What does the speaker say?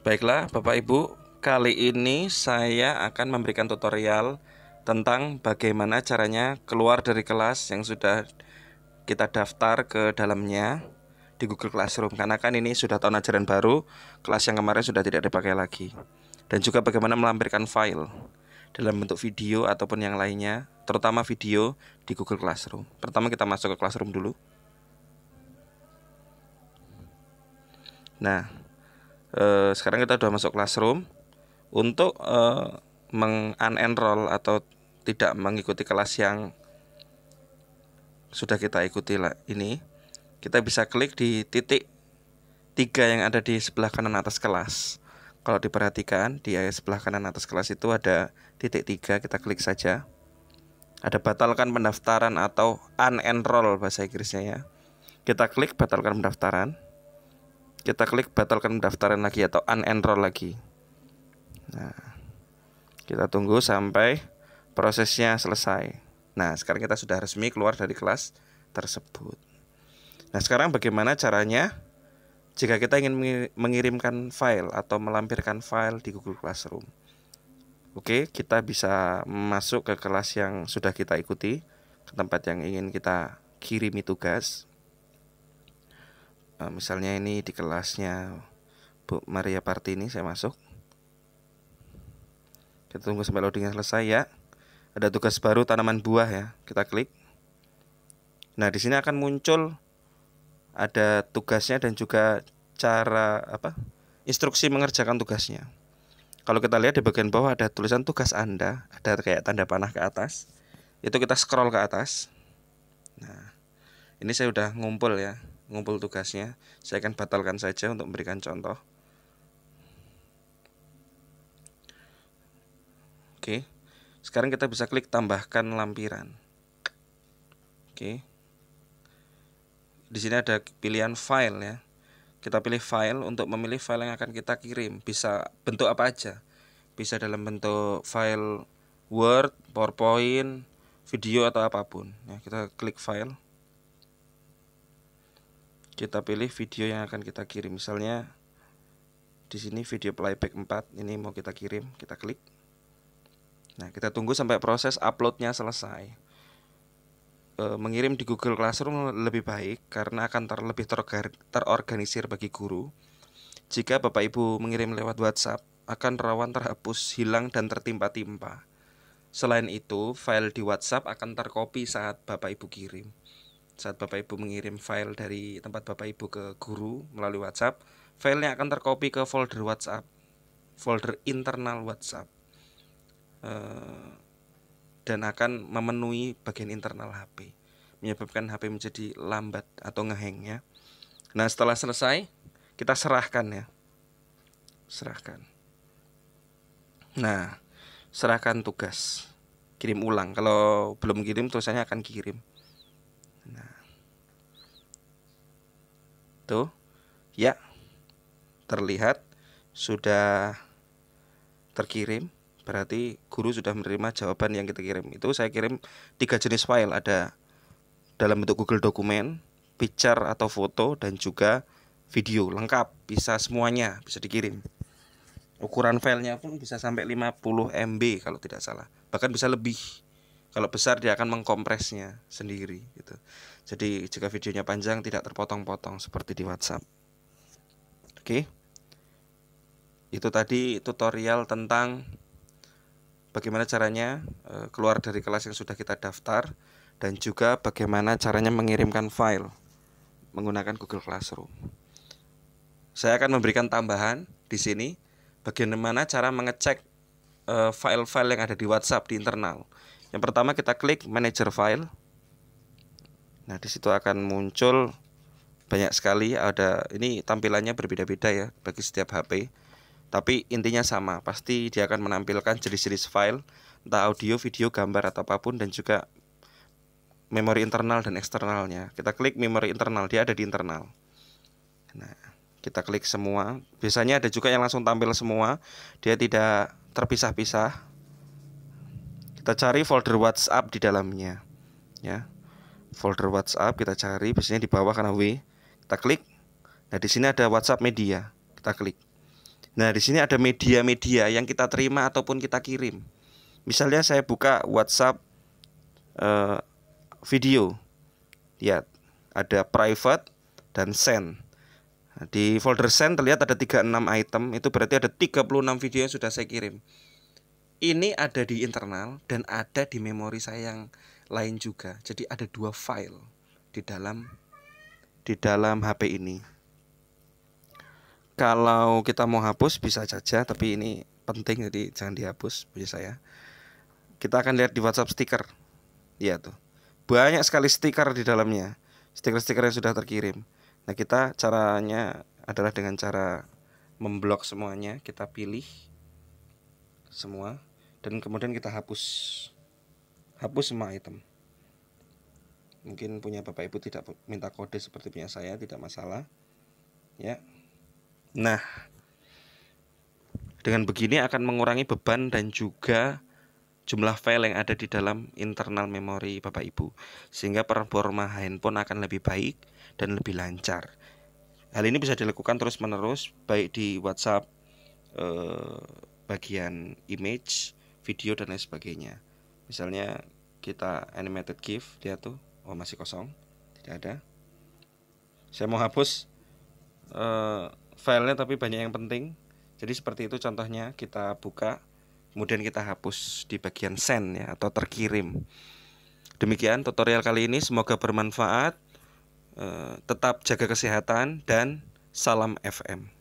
Baiklah, Bapak Ibu, kali ini saya akan memberikan tutorial tentang bagaimana caranya keluar dari kelas yang sudah kita daftar ke dalamnya di Google Classroom karena kan ini sudah tahun ajaran baru, kelas yang kemarin sudah tidak dipakai lagi. Dan juga bagaimana melampirkan file dalam bentuk video ataupun yang lainnya, terutama video di Google Classroom. Pertama kita masuk ke Classroom dulu. Nah, Eh, sekarang kita sudah masuk classroom untuk meng eh, mengunenroll atau tidak mengikuti kelas yang sudah kita ikuti lah ini kita bisa klik di titik tiga yang ada di sebelah kanan atas kelas kalau diperhatikan di sebelah kanan atas kelas itu ada titik tiga kita klik saja ada batalkan pendaftaran atau unenroll bahasa Inggrisnya ya kita klik batalkan pendaftaran kita klik batalkan pendaftaran lagi atau unenroll lagi nah kita tunggu sampai prosesnya selesai nah sekarang kita sudah resmi keluar dari kelas tersebut nah sekarang bagaimana caranya jika kita ingin mengirimkan file atau melampirkan file di Google Classroom Oke, kita bisa masuk ke kelas yang sudah kita ikuti, ke tempat yang ingin kita kirimi tugas. Eh, misalnya ini di kelasnya Bu Maria Parti ini saya masuk kita tunggu sampai loadingnya selesai ya ada tugas baru tanaman buah ya kita klik nah di sini akan muncul ada tugasnya dan juga cara apa instruksi mengerjakan tugasnya kalau kita lihat di bagian bawah ada tulisan tugas anda ada kayak tanda panah ke atas itu kita scroll ke atas nah ini saya sudah ngumpul ya ngumpul tugasnya saya akan batalkan saja untuk memberikan contoh oke sekarang kita bisa klik tambahkan lampiran oke di sini ada pilihan file ya kita pilih file untuk memilih file yang akan kita kirim bisa bentuk apa aja bisa dalam bentuk file Word, PowerPoint, video atau apapun. Ya, kita klik file kita pilih video yang akan kita kirim misalnya di sini video playback 4 ini mau kita kirim kita klik nah kita tunggu sampai proses uploadnya selesai e, mengirim di Google Classroom lebih baik karena akan terlebih terorganisir bagi guru jika Bapak Ibu mengirim lewat WhatsApp akan rawan terhapus hilang dan tertimpa-timpa selain itu file di WhatsApp akan terkopi saat Bapak Ibu kirim saat Bapak Ibu mengirim file dari tempat Bapak Ibu ke guru melalui WhatsApp, filenya akan terkopi ke folder WhatsApp, folder internal WhatsApp, eh, dan akan memenuhi bagian internal HP, menyebabkan HP menjadi lambat atau ngeheng ya. Nah setelah selesai, kita serahkan ya, serahkan. Nah, serahkan tugas, kirim ulang. Kalau belum kirim, tulisannya akan kirim. itu ya. Terlihat sudah terkirim. Berarti guru sudah menerima jawaban yang kita kirim. Itu saya kirim tiga jenis file, ada dalam bentuk Google dokumen, picture atau foto dan juga video lengkap, bisa semuanya bisa dikirim. Ukuran filenya pun bisa sampai 50 MB kalau tidak salah, bahkan bisa lebih. Kalau besar dia akan mengkompresnya sendiri gitu. Jadi jika videonya panjang tidak terpotong-potong seperti di WhatsApp. Oke. Itu tadi tutorial tentang bagaimana caranya eh, keluar dari kelas yang sudah kita daftar dan juga bagaimana caranya mengirimkan file menggunakan Google Classroom. Saya akan memberikan tambahan di sini bagaimana cara mengecek eh, file-file yang ada di WhatsApp di internal. Yang pertama kita klik manager file. Nah, di situ akan muncul banyak sekali ada ini tampilannya berbeda-beda ya bagi setiap HP. Tapi intinya sama, pasti dia akan menampilkan jenis-jenis file, entah audio, video, gambar atau apapun dan juga memori internal dan eksternalnya. Kita klik memori internal, dia ada di internal. Nah, kita klik semua. Biasanya ada juga yang langsung tampil semua, dia tidak terpisah-pisah kita cari folder WhatsApp di dalamnya. Ya. Folder WhatsApp kita cari biasanya di bawah karena W. Kita klik. Nah, di sini ada WhatsApp media. Kita klik. Nah, di sini ada media-media yang kita terima ataupun kita kirim. Misalnya saya buka WhatsApp eh, video. Lihat, ada private dan send. Nah, di folder send terlihat ada 36 item, itu berarti ada 36 video yang sudah saya kirim ini ada di internal dan ada di memori saya yang lain juga. Jadi ada dua file di dalam di dalam HP ini. Kalau kita mau hapus bisa saja, tapi ini penting jadi jangan dihapus punya saya. Kita akan lihat di WhatsApp stiker. Iya tuh. Banyak sekali stiker di dalamnya. Stiker-stiker yang sudah terkirim. Nah, kita caranya adalah dengan cara memblok semuanya, kita pilih semua dan kemudian kita hapus hapus semua item mungkin punya bapak ibu tidak minta kode seperti punya saya tidak masalah ya nah dengan begini akan mengurangi beban dan juga jumlah file yang ada di dalam internal memori bapak ibu sehingga performa handphone akan lebih baik dan lebih lancar hal ini bisa dilakukan terus menerus baik di WhatsApp eh, bagian image video dan lain sebagainya misalnya kita animated GIF dia tuh oh masih kosong tidak ada saya mau hapus uh, filenya tapi banyak yang penting jadi seperti itu contohnya kita buka kemudian kita hapus di bagian send ya atau terkirim demikian tutorial kali ini semoga bermanfaat uh, tetap jaga kesehatan dan salam FM